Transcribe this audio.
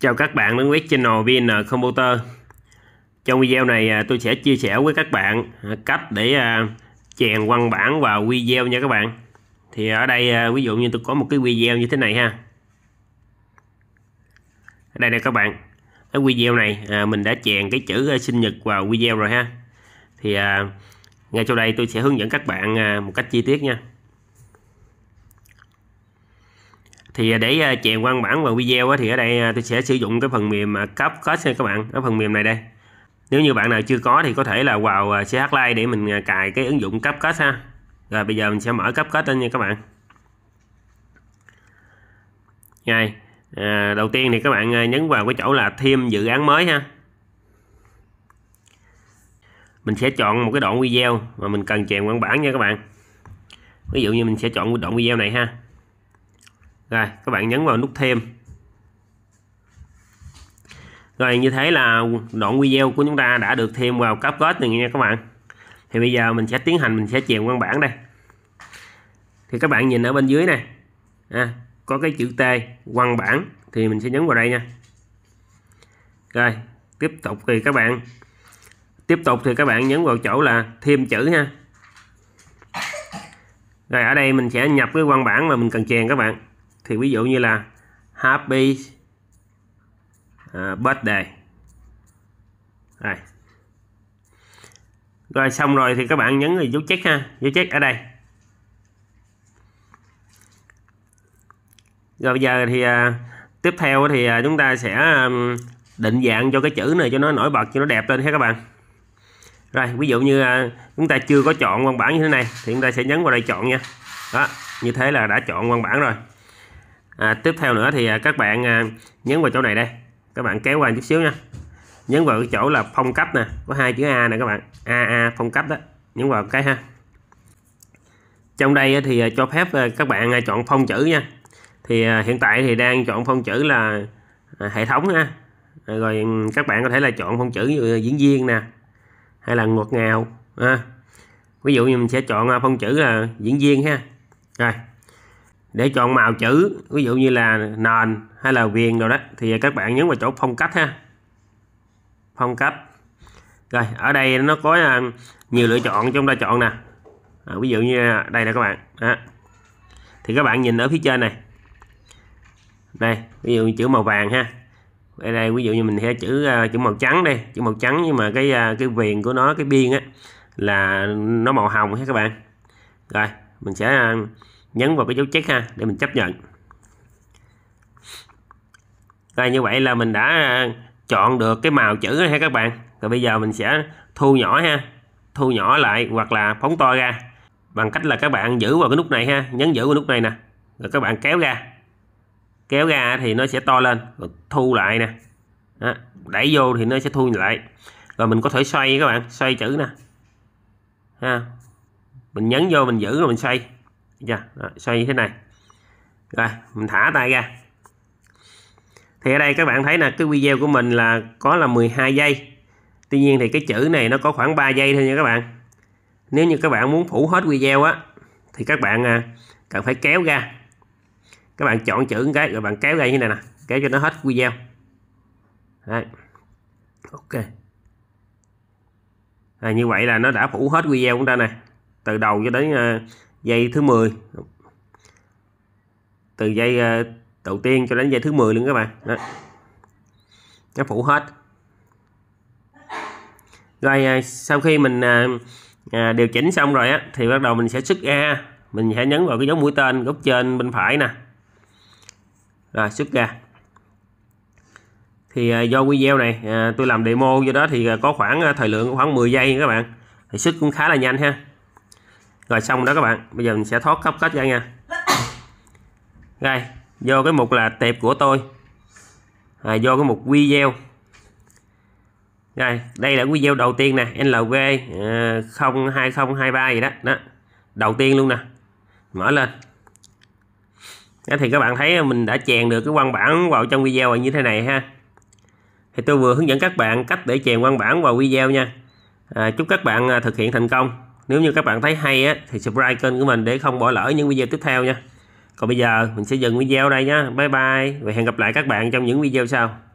Chào các bạn đến với channel VN Computer Trong video này à, tôi sẽ chia sẻ với các bạn à, cách để à, chèn văn bản vào video nha các bạn Thì ở đây ví dụ như tôi có một cái video như thế này ha ở Đây nè các bạn cái video này mình đã chèn cái chữ sinh nhật vào video rồi ha Thì ngay sau đây tôi sẽ hướng dẫn các bạn một cách chi tiết nha thì để ờ, chèn văn bản vào video thì ở đây ờ, tôi sẽ sử dụng cái phần mềm CapCut ờ, nha các bạn ở phần mềm này đây nếu như bạn nào chưa có thì có thể là vào CH Live để mình cài cái ứng dụng CapCut ha rồi bây giờ mình sẽ mở CapCut lên nha các bạn ngay à, đầu tiên thì các bạn nhấn vào cái chỗ là thêm dự án mới ha mình sẽ chọn một cái đoạn video mà mình cần chèn văn bản nha các bạn ví dụ như mình sẽ chọn cái đoạn video này ha rồi các bạn nhấn vào nút thêm rồi như thế là đoạn video của chúng ta đã được thêm vào cấp kết này nha các bạn thì bây giờ mình sẽ tiến hành mình sẽ chèn văn bản đây thì các bạn nhìn ở bên dưới này à, có cái chữ T văn bản thì mình sẽ nhấn vào đây nha rồi tiếp tục thì các bạn tiếp tục thì các bạn nhấn vào chỗ là thêm chữ nha rồi ở đây mình sẽ nhập cái văn bản mà mình cần chèn các bạn thì ví dụ như là happy à, birthday rồi. rồi xong rồi thì các bạn nhấn vào dấu check ha dấu check ở đây rồi bây giờ thì à, tiếp theo thì à, chúng ta sẽ định dạng cho cái chữ này cho nó nổi bật cho nó đẹp lên ha các bạn rồi ví dụ như chúng ta chưa có chọn văn bản như thế này thì chúng ta sẽ nhấn vào đây chọn nha đó như thế là đã chọn văn bản rồi à, tiếp theo nữa thì à, các bạn à, nhấn vào chỗ này đây các bạn kéo qua chút xíu nha nhấn vào cái chỗ là phong cách nè có hai chữ a nè các bạn a a phong cách đó nhấn vào cái ha trong đây thì à, cho phép các bạn chọn phong chữ nha thì hiện tại thì đang chọn phong chữ là hệ thống ha rồi ừ, các bạn có thể là chọn phong chữ như diễn viên nè hay là ngọt ngào ha. ví dụ như mình sẽ chọn phong chữ là diễn viên ha rồi để chọn màu chữ ví dụ như là nền hay là viền rồi đó thì các bạn nhấn vào chỗ phong cách ha phong cách rồi ở đây nó có à, nhiều lựa chọn chúng ta chọn nè à, ví dụ như đây nè các bạn đó. thì các bạn nhìn ở phía trên này đây ví dụ như chữ màu vàng ha ở đây ví dụ như mình thấy chữ à, chữ màu trắng đây chữ màu trắng nhưng mà cái à, cái viền của nó cái biên á là nó màu hồng ha các bạn rồi mình sẽ nhấn vào cái dấu check ha để mình chấp nhận rồi như vậy là mình đã chọn được cái màu chữ ha các bạn rồi bây giờ mình sẽ thu nhỏ ha thu nhỏ lại hoặc là phóng to ra bằng cách là các bạn giữ vào cái nút này ha nhấn giữ vào nút này nè rồi các bạn kéo ra kéo ra thì nó sẽ to lên rồi thu lại nè đó. đẩy vô thì nó sẽ thu lại rồi mình có thể xoay các bạn xoay chữ nè ha mình nhấn vô mình giữ rồi mình xoay chưa xoay như thế này rồi mình thả tay ra thì ở đây các bạn thấy là cái video của mình là có là 12 giây Tuy nhiên thì cái chữ này nó có khoảng 3 giây thôi nha các bạn Nếu như các bạn muốn phủ hết video á Thì các bạn à, cần phải kéo ra Các bạn chọn chữ cái rồi bạn kéo ra như thế này nè Kéo cho nó hết video Đấy. Ok à, Như vậy là nó đã phủ hết video của ta này Từ đầu cho đến à, dây thứ 10 từ dây ờ, đầu tiên cho đến dây thứ 10 luôn các bạn đó. nó phủ hết rồi ờ, sau khi mình à, điều chỉnh xong rồi á thì bắt đầu mình sẽ xuất ra mình sẽ nhấn vào cái dấu mũi tên góc trên bên phải nè rồi xuất ra thì à, do video này à, tôi làm demo do đó thì có khoảng thời lượng khoảng 10 giây các bạn thì xuất cũng khá là nhanh ha rồi xong đó các bạn bây giờ mình sẽ thoát cấp cách ra nha Đây vô cái mục là tệp của tôi rồi vô cái mục video Đây đây là video đầu tiên nè LV 02023 ờ, gì đó đó đầu tiên luôn nè mở lên thì các bạn thấy mình đã chèn được cái văn bản vào trong video như thế này ha thì tôi vừa hướng dẫn các bạn cách để chèn văn bản vào video nha à, chúc các bạn à, thực hiện thành công nếu như các bạn thấy hay á, thì subscribe kênh của mình để không bỏ lỡ những video tiếp theo nha còn bây giờ mình sẽ dừng video đây nhé bye bye và hẹn gặp lại các bạn trong những video sau